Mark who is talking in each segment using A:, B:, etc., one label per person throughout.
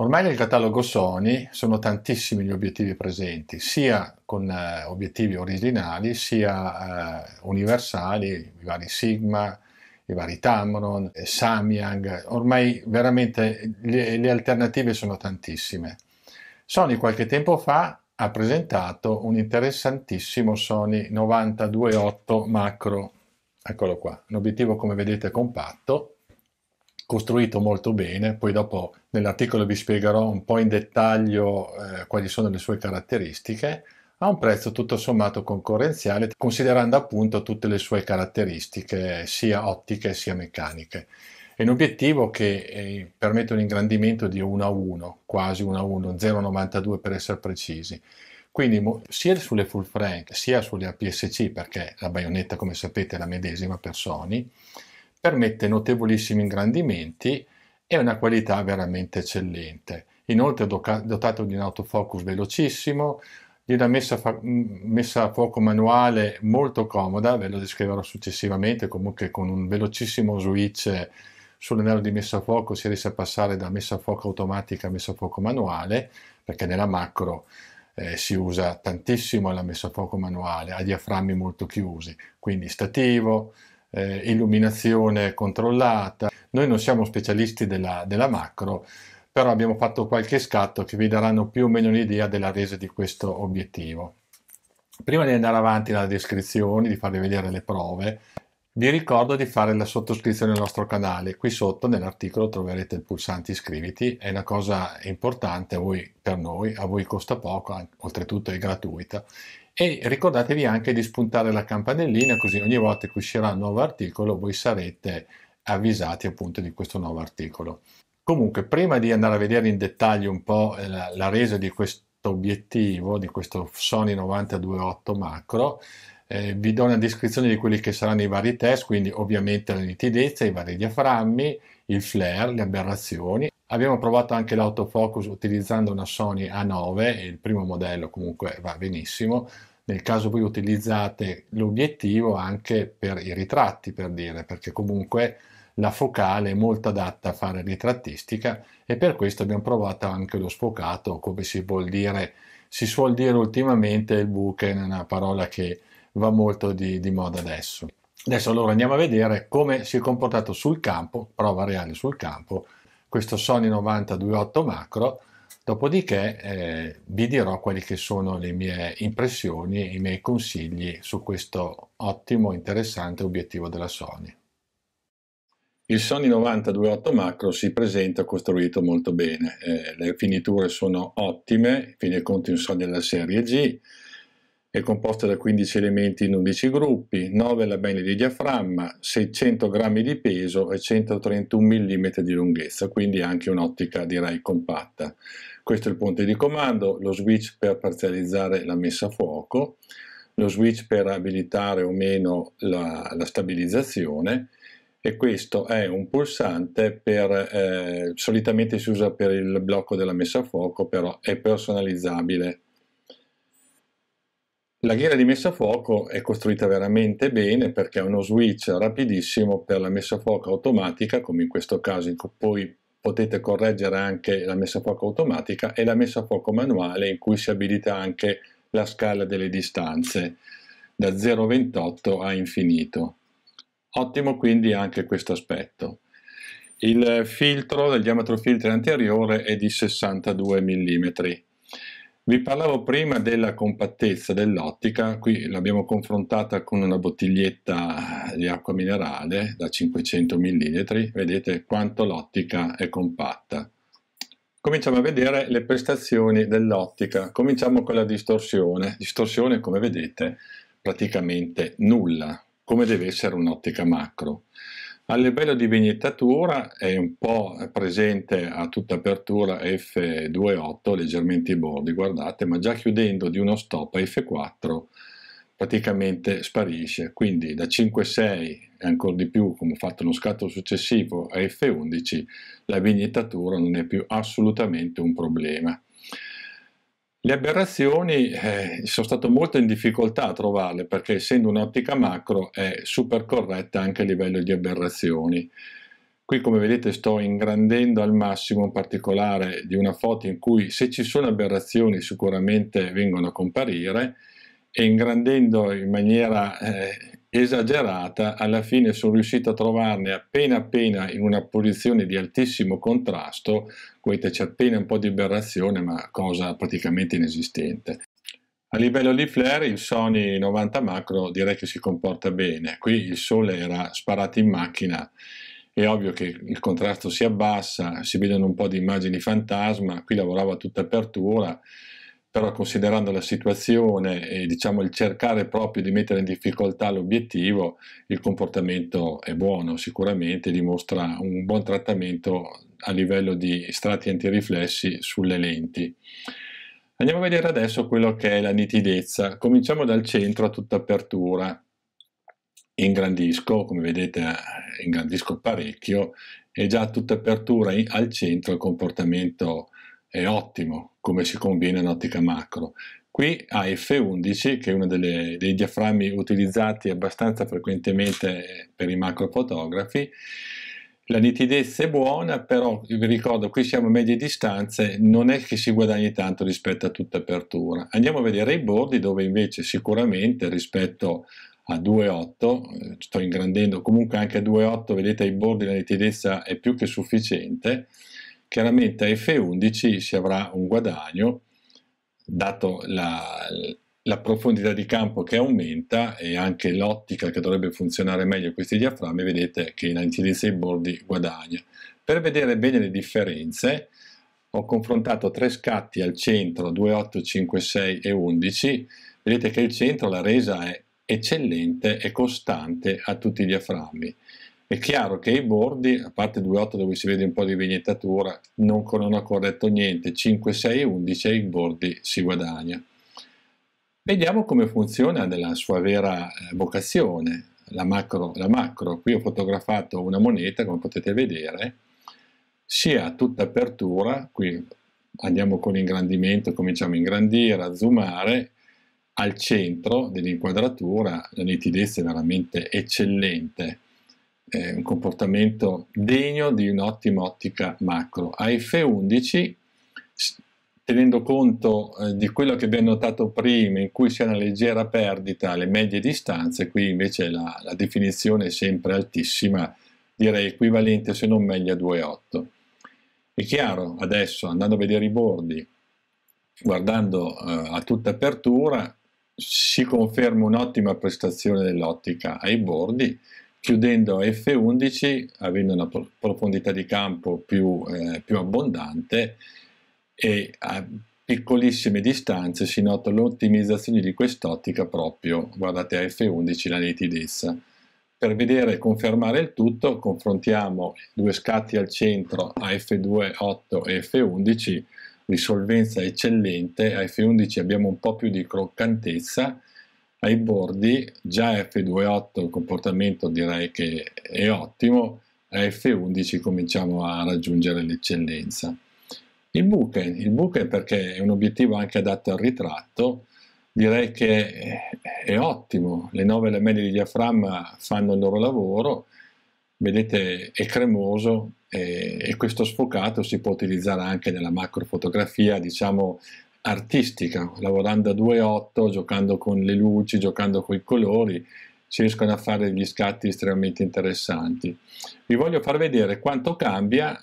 A: Ormai nel catalogo Sony sono tantissimi gli obiettivi presenti, sia con eh, obiettivi originali, sia eh, universali, i vari Sigma, i vari Tamron, eh, Samyang, ormai veramente le, le alternative sono tantissime. Sony qualche tempo fa ha presentato un interessantissimo Sony 92.8 macro, eccolo qua, un obiettivo come vedete compatto, costruito molto bene, poi dopo nell'articolo vi spiegherò un po' in dettaglio eh, quali sono le sue caratteristiche, a un prezzo tutto sommato concorrenziale, considerando appunto tutte le sue caratteristiche sia ottiche sia meccaniche. È un obiettivo che eh, permette un ingrandimento di 1 a 1, quasi 1 a 1, 0,92 per essere precisi. Quindi sia sulle full frame sia sulle APS-C, perché la baionetta come sapete è la medesima per Sony, permette notevolissimi ingrandimenti e una qualità veramente eccellente. Inoltre è dotato di un autofocus velocissimo, di una messa, messa, a fuoco manuale molto comoda, ve lo descriverò successivamente, comunque con un velocissimo switch sull'anello di messa a fuoco si riesce a passare da messa a fuoco automatica a messa a fuoco manuale, perché nella macro eh, si usa tantissimo la messa a fuoco manuale, a diaframmi molto chiusi, quindi stativo, eh, illuminazione controllata. Noi non siamo specialisti della, della, macro, però abbiamo fatto qualche scatto che vi daranno più o meno un'idea della resa di questo obiettivo. Prima di andare avanti nella descrizione, di farvi vedere le prove, vi ricordo di fare la sottoscrizione al nostro canale. Qui sotto nell'articolo troverete il pulsante iscriviti, è una cosa importante a voi, per noi, a voi costa poco, oltretutto è gratuita e ricordatevi anche di spuntare la campanellina così ogni volta che uscirà un nuovo articolo voi sarete avvisati appunto di questo nuovo articolo. Comunque, prima di andare a vedere in dettaglio un po' eh, la, la resa di questo obiettivo, di questo Sony 928 macro, eh, vi do una descrizione di quelli che saranno i vari test, quindi ovviamente la nitidezza, i vari diaframmi, il flare, le aberrazioni Abbiamo provato anche l'autofocus utilizzando una Sony A9, il primo modello comunque va benissimo. Nel caso voi utilizzate l'obiettivo anche per i ritratti, per dire, perché comunque la focale è molto adatta a fare ritrattistica e per questo abbiamo provato anche lo sfocato, come si vuol dire, si suol dire ultimamente il buchen, è una parola che va molto di, di moda adesso. Adesso allora andiamo a vedere come si è comportato sul campo, prova reale sul campo, questo Sony 9028 macro, dopodiché eh, vi dirò quali che sono le mie impressioni e i miei consigli su questo ottimo, interessante obiettivo della Sony. Il Sony 9028 Macro si presenta costruito molto bene, eh, le finiture sono ottime, in fin dei conti un Sony della serie G, è composta da 15 elementi in 11 gruppi, 9 labelli di diaframma, 600 grammi di peso e 131 mm di lunghezza, quindi anche un'ottica direi compatta. Questo è il ponte di comando, lo switch per parzializzare la messa a fuoco, lo switch per abilitare o meno la, la stabilizzazione e questo è un pulsante per, eh, solitamente si usa per il blocco della messa a fuoco, però è personalizzabile la ghiera di messa a fuoco è costruita veramente bene perché ha uno switch rapidissimo per la messa a fuoco automatica, come in questo caso, in cui poi potete correggere anche la messa a fuoco automatica e la messa a fuoco manuale in cui si abilita anche la scala delle distanze da 0,28 a infinito. Ottimo quindi anche questo aspetto. Il filtro del diametro filtro anteriore è di 62 mm vi parlavo prima della compattezza dell'ottica, qui l'abbiamo confrontata con una bottiglietta di acqua minerale da 500 ml, vedete quanto l'ottica è compatta. Cominciamo a vedere le prestazioni dell'ottica, cominciamo con la distorsione, distorsione come vedete praticamente nulla, come deve essere un'ottica macro. A livello di vignettatura è un po' presente a tutta apertura F28, leggermente i bordi, guardate, ma già chiudendo di uno stop a F4 praticamente sparisce, quindi da 5-6 e ancora di più come ho fatto uno scatto successivo a F11 la vignettatura non è più assolutamente un problema. Le aberrazioni eh, sono stato molto in difficoltà a trovarle perché essendo un'ottica macro è super corretta anche a livello di aberrazioni. Qui come vedete sto ingrandendo al massimo un particolare di una foto in cui se ci sono aberrazioni sicuramente vengono a comparire e ingrandendo in maniera eh, esagerata, alla fine sono riuscito a trovarne appena appena in una posizione di altissimo contrasto, c'è appena un po' di aberrazione, ma cosa praticamente inesistente. A livello di flare il Sony 90 macro direi che si comporta bene, qui il sole era sparato in macchina, è ovvio che il contrasto si abbassa, si vedono un po' di immagini fantasma, qui lavorava a tutta apertura, però considerando la situazione e diciamo il cercare proprio di mettere in difficoltà l'obiettivo, il comportamento è buono sicuramente, dimostra un buon trattamento a livello di strati antiriflessi sulle lenti. Andiamo a vedere adesso quello che è la nitidezza. Cominciamo dal centro a tutta apertura. Ingrandisco, come vedete ingrandisco parecchio e già a tutta apertura al centro il comportamento è è ottimo come si combina in ottica macro. Qui a F11, che è uno delle, dei diaframmi utilizzati abbastanza frequentemente per i macrofotografi, la nitidezza è buona, però vi ricordo, qui siamo a medie distanze, non è che si guadagni tanto rispetto a tutta apertura. Andiamo a vedere i bordi, dove invece sicuramente rispetto a 2.8, eh, sto ingrandendo, comunque anche a 2.8 vedete i bordi la nitidezza è più che sufficiente, chiaramente a F11 si avrà un guadagno dato la, la profondità di campo che aumenta e anche l'ottica che dovrebbe funzionare meglio questi diaframmi, vedete che in antilizia i bordi guadagna. Per vedere bene le differenze ho confrontato tre scatti al centro 2, 8, 5, 6 e 11, vedete che il centro la resa è eccellente e costante a tutti i diaframmi. È chiaro che i bordi, a parte 2,8 dove si vede un po' di vignettatura, non, non ho corretto niente, 5, 6 e 11 ai bordi si guadagna. Vediamo come funziona nella sua vera eh, vocazione, la macro, la macro. Qui ho fotografato una moneta, come potete vedere, sia a tutta apertura, qui andiamo con l'ingrandimento, cominciamo a ingrandire, a zoomare, al centro dell'inquadratura la nitidezza è veramente eccellente eh, un comportamento degno di un'ottima ottica macro. A F11, tenendo conto eh, di quello che abbiamo notato prima, in cui c'è una leggera perdita alle medie distanze, qui invece la, la definizione è sempre altissima, direi equivalente se non meglio a 2,8. È chiaro, adesso andando a vedere i bordi, guardando eh, a tutta apertura, si conferma un'ottima prestazione dell'ottica ai bordi, chiudendo F11 avendo una profondità di campo più, eh, più abbondante e a piccolissime distanze si nota l'ottimizzazione di quest'ottica proprio, guardate a F11 la nitidezza. Per vedere e confermare il tutto confrontiamo due scatti al centro a f 2 8 e F11, risolvenza eccellente, a F11 abbiamo un po' più di croccantezza ai bordi, già F2.8 il comportamento direi che è ottimo, a F11 cominciamo a raggiungere l'eccellenza. Il buche, il buche perché è un obiettivo anche adatto al ritratto, direi che è ottimo, le nove lamelle di diaframma fanno il loro lavoro, vedete è cremoso e, questo sfocato si può utilizzare anche nella macrofotografia, diciamo artistica, lavorando a 2-8, giocando con le luci, giocando con i colori, si riescono a fare degli scatti estremamente interessanti. Vi voglio far vedere quanto cambia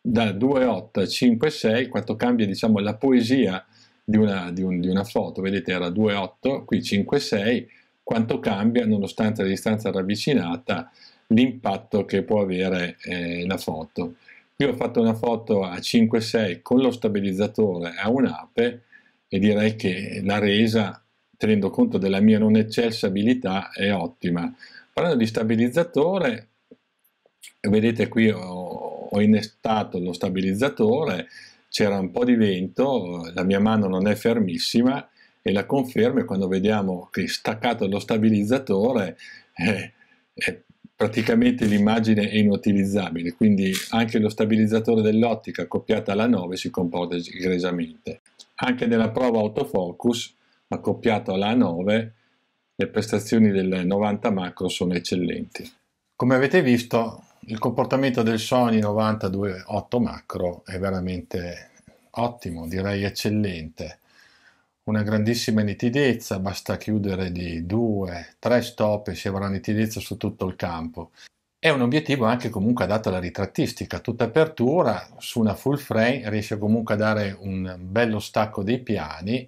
A: da 2.8 a 5.6, quanto cambia diciamo, la poesia di una, di, un, di una foto. Vedete era 2.8, qui 5.6, quanto cambia nonostante la distanza ravvicinata l'impatto che può avere eh, la foto. Io ho fatto una foto a 5.6 con lo stabilizzatore a un'ape e direi che la resa, tenendo conto della mia non eccelsa abilità, è ottima. Parlando di stabilizzatore, vedete qui ho, ho innestato lo stabilizzatore, c'era un po' di vento, la mia mano non è fermissima e la conferma è quando vediamo che staccato lo stabilizzatore eh, eh, praticamente l'immagine è inutilizzabile, quindi anche lo stabilizzatore dell'ottica accoppiato alla 9 si comporta egregiamente. Anche nella prova autofocus accoppiato alla 9 le prestazioni del 90 macro sono eccellenti. Come avete visto il comportamento del Sony 92 8 macro è veramente ottimo, direi eccellente una grandissima nitidezza, basta chiudere di 2-3 stop e si avrà nitidezza su tutto il campo. È un obiettivo anche comunque adatto alla ritrattistica, tutta apertura su una full frame riesce comunque a dare un bello stacco dei piani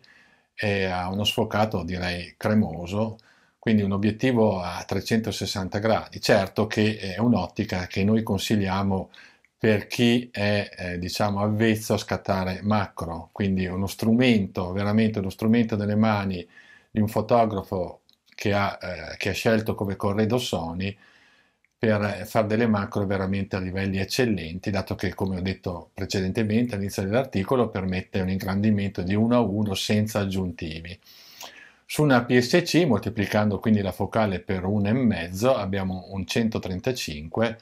A: e ha uno sfocato direi cremoso, quindi un obiettivo a 360 gradi. Certo che è un'ottica che noi consigliamo per chi è eh, diciamo avvezzo a scattare macro, quindi uno strumento, veramente uno strumento delle mani di un fotografo che ha, eh, che ha scelto come Corredo Sony per eh, fare delle macro veramente a livelli eccellenti, dato che come ho detto precedentemente all'inizio dell'articolo permette un ingrandimento di 1 a 1 senza aggiuntivi. Su una PSC moltiplicando quindi la focale per 1,5 abbiamo un 135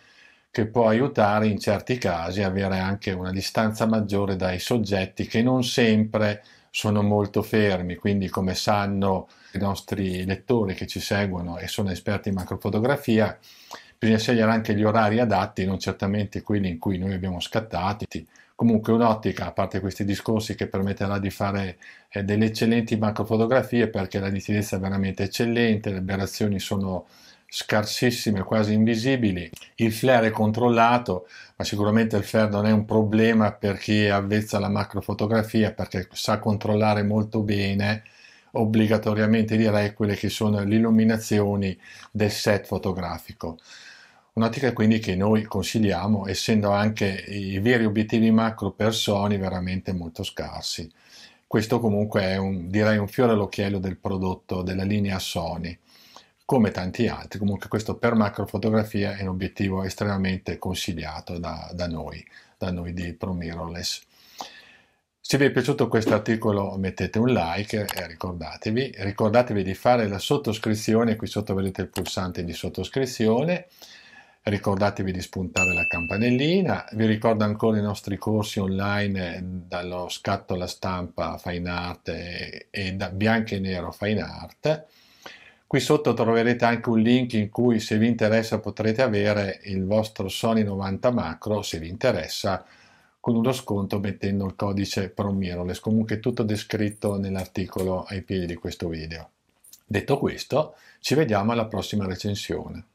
A: che può aiutare in certi casi a avere anche una distanza maggiore dai soggetti che non sempre sono molto fermi, quindi come sanno i nostri lettori che ci seguono e sono esperti in macrofotografia, bisogna scegliere anche gli orari adatti, non certamente quelli in cui noi abbiamo scattati. Comunque un'ottica, a parte questi discorsi, che permetterà di fare eh, delle eccellenti macrofotografie perché la nitidezza è veramente eccellente, le aberrazioni sono scarsissime, quasi invisibili. Il flare è controllato, ma sicuramente il flare non è un problema per chi è avvezza alla macrofotografia perché sa controllare molto bene obbligatoriamente direi quelle che sono le illuminazioni del set fotografico. Un'ottica quindi che noi consigliamo, essendo anche i veri obiettivi macro per Sony veramente molto scarsi. Questo comunque è un, direi un fiore all'occhiello del prodotto della linea Sony come tanti altri. Comunque questo per macrofotografia è un obiettivo estremamente consigliato da, da noi, da noi di ProMirrorless. Se vi è piaciuto questo articolo mettete un like e ricordatevi, ricordatevi di fare la sottoscrizione, qui sotto vedete il pulsante di sottoscrizione, ricordatevi di spuntare la campanellina, vi ricordo ancora i nostri corsi online dallo scatto alla stampa fine art e, e da bianco e nero fine art, Qui sotto troverete anche un link in cui se vi interessa potrete avere il vostro Sony 90 macro, se vi interessa, con uno sconto mettendo il codice PROMIROLES. Comunque tutto descritto nell'articolo ai piedi di questo video. Detto questo, ci vediamo alla prossima recensione.